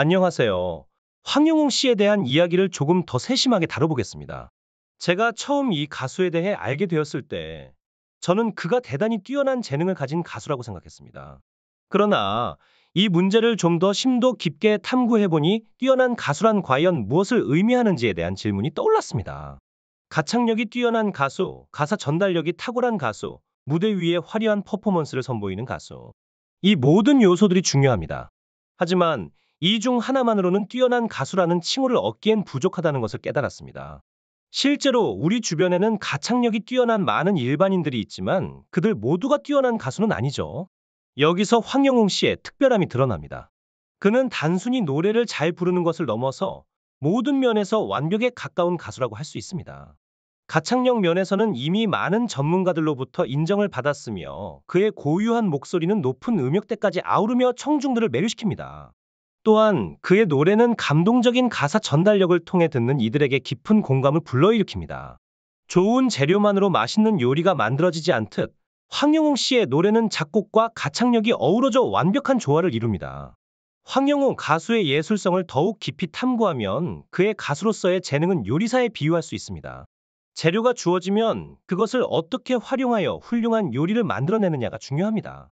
안녕하세요. 황영웅 씨에 대한 이야기를 조금 더 세심하게 다뤄보겠습니다. 제가 처음 이 가수에 대해 알게 되었을 때 저는 그가 대단히 뛰어난 재능을 가진 가수라고 생각했습니다. 그러나 이 문제를 좀 더 심도 깊게 탐구해보니 뛰어난 가수란 과연 무엇을 의미하는지에 대한 질문이 떠올랐습니다. 가창력이 뛰어난 가수, 가사 전달력이 탁월한 가수, 무대 위에 화려한 퍼포먼스를 선보이는 가수. 이 모든 요소들이 중요합니다. 하지만 이중 하나만으로는 뛰어난 가수라는 칭호를 얻기엔 부족하다는 것을 깨달았습니다. 실제로 우리 주변에는 가창력이 뛰어난 많은 일반인들이 있지만 그들 모두가 뛰어난 가수는 아니죠. 여기서 황영웅 씨의 특별함이 드러납니다. 그는 단순히 노래를 잘 부르는 것을 넘어서 모든 면에서 완벽에 가까운 가수라고 할 수 있습니다. 가창력 면에서는 이미 많은 전문가들로부터 인정을 받았으며 그의 고유한 목소리는 높은 음역대까지 아우르며 청중들을 매료시킵니다. 또한 그의 노래는 감동적인 가사 전달력을 통해 듣는 이들에게 깊은 공감을 불러일으킵니다. 좋은 재료만으로 맛있는 요리가 만들어지지 않듯 황영웅 씨의 노래는 작곡과 가창력이 어우러져 완벽한 조화를 이룹니다. 황영웅 가수의 예술성을 더욱 깊이 탐구하면 그의 가수로서의 재능은 요리사에 비유할 수 있습니다. 재료가 주어지면 그것을 어떻게 활용하여 훌륭한 요리를 만들어내느냐가 중요합니다.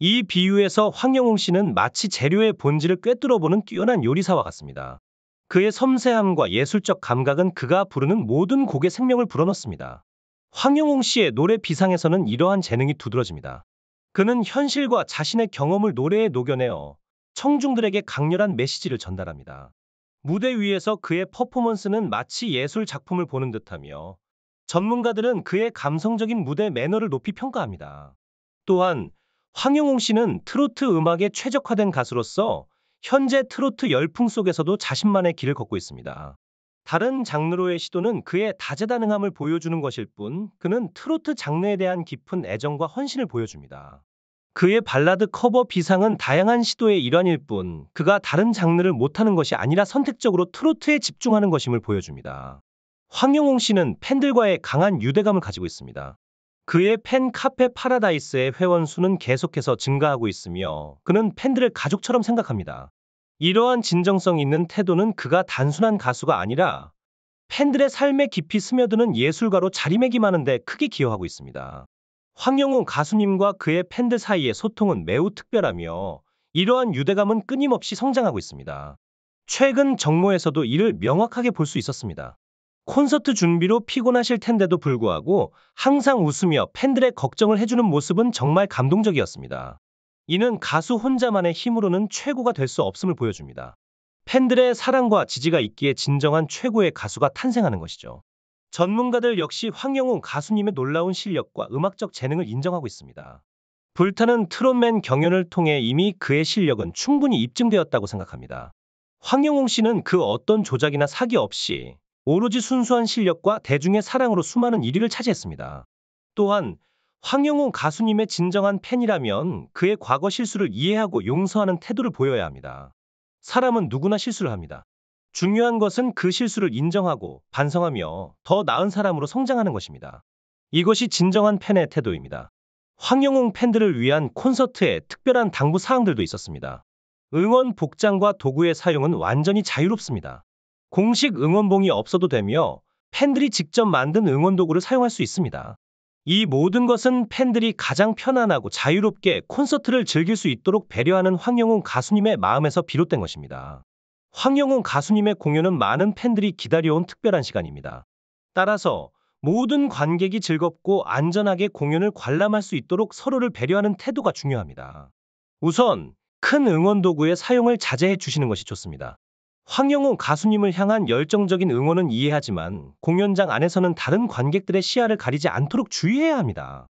이 비유에서 황영웅 씨는 마치 재료의 본질을 꿰뚫어보는 뛰어난 요리사와 같습니다. 그의 섬세함과 예술적 감각은 그가 부르는 모든 곡의 생명을 불어넣습니다. 황영웅 씨의 노래 비상에서는 이러한 재능이 두드러집니다. 그는 현실과 자신의 경험을 노래에 녹여내어 청중들에게 강렬한 메시지를 전달합니다. 무대 위에서 그의 퍼포먼스는 마치 예술 작품을 보는 듯하며 전문가들은 그의 감성적인 무대 매너를 높이 평가합니다. 또한 황영웅 씨는 트로트 음악에 최적화된 가수로서 현재 트로트 열풍 속에서도 자신만의 길을 걷고 있습니다. 다른 장르로의 시도는 그의 다재다능함을 보여주는 것일 뿐 그는 트로트 장르에 대한 깊은 애정과 헌신을 보여줍니다. 그의 발라드 커버 비상은 다양한 시도의 일환일 뿐 그가 다른 장르를 못하는 것이 아니라 선택적으로 트로트에 집중하는 것임을 보여줍니다. 황영웅 씨는 팬들과의 강한 유대감을 가지고 있습니다. 그의 팬 카페 파라다이스의 회원 수는 계속해서 증가하고 있으며 그는 팬들을 가족처럼 생각합니다. 이러한 진정성 있는 태도는 그가 단순한 가수가 아니라 팬들의 삶에 깊이 스며드는 예술가로 자리매김하는데 크게 기여하고 있습니다. 황영웅 가수님과 그의 팬들 사이의 소통은 매우 특별하며 이러한 유대감은 끊임없이 성장하고 있습니다. 최근 정모에서도 이를 명확하게 볼 수 있었습니다. 콘서트 준비로 피곤하실 텐데도 불구하고 항상 웃으며 팬들의 걱정을 해주는 모습은 정말 감동적이었습니다. 이는 가수 혼자만의 힘으로는 최고가 될 수 없음을 보여줍니다. 팬들의 사랑과 지지가 있기에 진정한 최고의 가수가 탄생하는 것이죠. 전문가들 역시 황영웅 가수님의 놀라운 실력과 음악적 재능을 인정하고 있습니다. 불타는 트롯맨 경연을 통해 이미 그의 실력은 충분히 입증되었다고 생각합니다. 황영웅 씨는 그 어떤 조작이나 사기 없이 오로지 순수한 실력과 대중의 사랑으로 수많은 1위를 차지했습니다. 또한 황영웅 가수님의 진정한 팬이라면 그의 과거 실수를 이해하고 용서하는 태도를 보여야 합니다. 사람은 누구나 실수를 합니다. 중요한 것은 그 실수를 인정하고 반성하며 더 나은 사람으로 성장하는 것입니다. 이것이 진정한 팬의 태도입니다. 황영웅 팬들을 위한 콘서트에 특별한 당부 사항들도 있었습니다. 응원 복장과 도구의 사용은 완전히 자유롭습니다. 공식 응원봉이 없어도 되며 팬들이 직접 만든 응원 도구를 사용할 수 있습니다. 이 모든 것은 팬들이 가장 편안하고 자유롭게 콘서트를 즐길 수 있도록 배려하는 황영웅 가수님의 마음에서 비롯된 것입니다. 황영웅 가수님의 공연은 많은 팬들이 기다려온 특별한 시간입니다. 따라서 모든 관객이 즐겁고 안전하게 공연을 관람할 수 있도록 서로를 배려하는 태도가 중요합니다. 우선 큰 응원 도구의 사용을 자제해 주시는 것이 좋습니다. 황영웅 가수님을 향한 열정적인 응원은 이해하지만 공연장 안에서는 다른 관객들의 시야를 가리지 않도록 주의해야 합니다.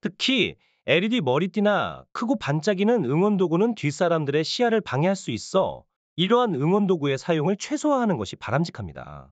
특히 LED 머리띠나 크고 반짝이는 응원도구는 뒷사람들의 시야를 방해할 수 있어 이러한 응원도구의 사용을 최소화하는 것이 바람직합니다.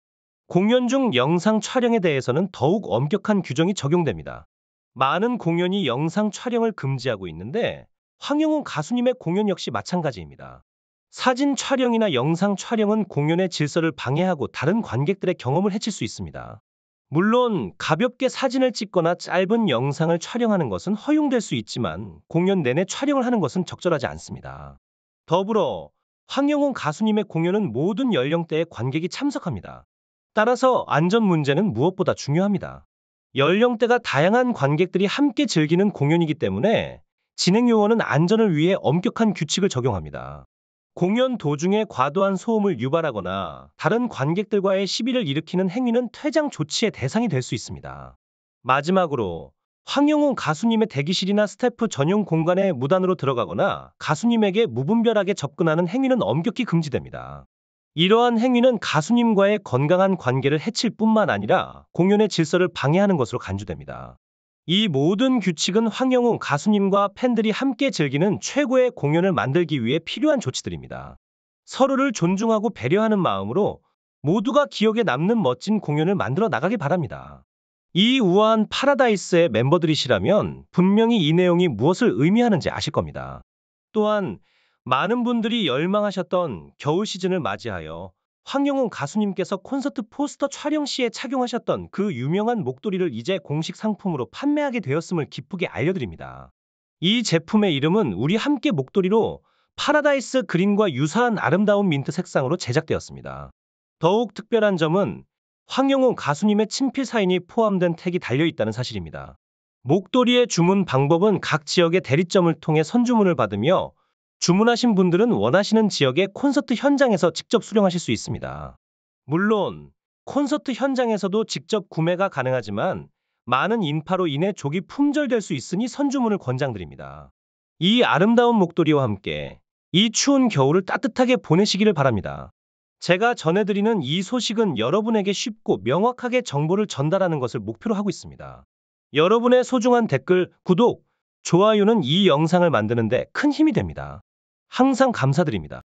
공연 중 영상 촬영에 대해서는 더욱 엄격한 규정이 적용됩니다. 많은 공연이 영상 촬영을 금지하고 있는데 황영웅 가수님의 공연 역시 마찬가지입니다. 사진 촬영이나 영상 촬영은 공연의 질서를 방해하고 다른 관객들의 경험을 해칠 수 있습니다. 물론 가볍게 사진을 찍거나 짧은 영상을 촬영하는 것은 허용될 수 있지만 공연 내내 촬영을 하는 것은 적절하지 않습니다. 더불어 황영웅 가수님의 공연은 모든 연령대의 관객이 참석합니다. 따라서 안전 문제는 무엇보다 중요합니다. 연령대가 다양한 관객들이 함께 즐기는 공연이기 때문에 진행 요원은 안전을 위해 엄격한 규칙을 적용합니다. 공연 도중에 과도한 소음을 유발하거나 다른 관객들과의 시비를 일으키는 행위는 퇴장 조치의 대상이 될 수 있습니다. 마지막으로 황영웅 가수님의 대기실이나 스태프 전용 공간에 무단으로 들어가거나 가수님에게 무분별하게 접근하는 행위는 엄격히 금지됩니다. 이러한 행위는 가수님과의 건강한 관계를 해칠 뿐만 아니라 공연의 질서를 방해하는 것으로 간주됩니다. 이 모든 규칙은 황영웅 가수님과 팬들이 함께 즐기는 최고의 공연을 만들기 위해 필요한 조치들입니다. 서로를 존중하고 배려하는 마음으로 모두가 기억에 남는 멋진 공연을 만들어 나가길 바랍니다. 이 우아한 파라다이스의 멤버들이시라면 분명히 이 내용이 무엇을 의미하는지 아실 겁니다. 또한 많은 분들이 열망하셨던 겨울 시즌을 맞이하여 황영웅 가수님께서 콘서트 포스터 촬영 시에 착용하셨던 그 유명한 목도리를 이제 공식 상품으로 판매하게 되었음을 기쁘게 알려드립니다. 이 제품의 이름은 우리 함께 목도리로 파라다이스 그린과 유사한 아름다운 민트 색상으로 제작되었습니다. 더욱 특별한 점은 황영웅 가수님의 친필 사인이 포함된 택이 달려있다는 사실입니다. 목도리의 주문 방법은 각 지역의 대리점을 통해 선주문을 받으며 주문하신 분들은 원하시는 지역의 콘서트 현장에서 직접 수령하실 수 있습니다. 물론 콘서트 현장에서도 직접 구매가 가능하지만 많은 인파로 인해 조기 품절될 수 있으니 선주문을 권장드립니다. 이 아름다운 목도리와 함께 이 추운 겨울을 따뜻하게 보내시기를 바랍니다. 제가 전해드리는 이 소식은 여러분에게 쉽고 명확하게 정보를 전달하는 것을 목표로 하고 있습니다. 여러분의 소중한 댓글, 구독, 좋아요는 이 영상을 만드는데 큰 힘이 됩니다. 항상 감사드립니다.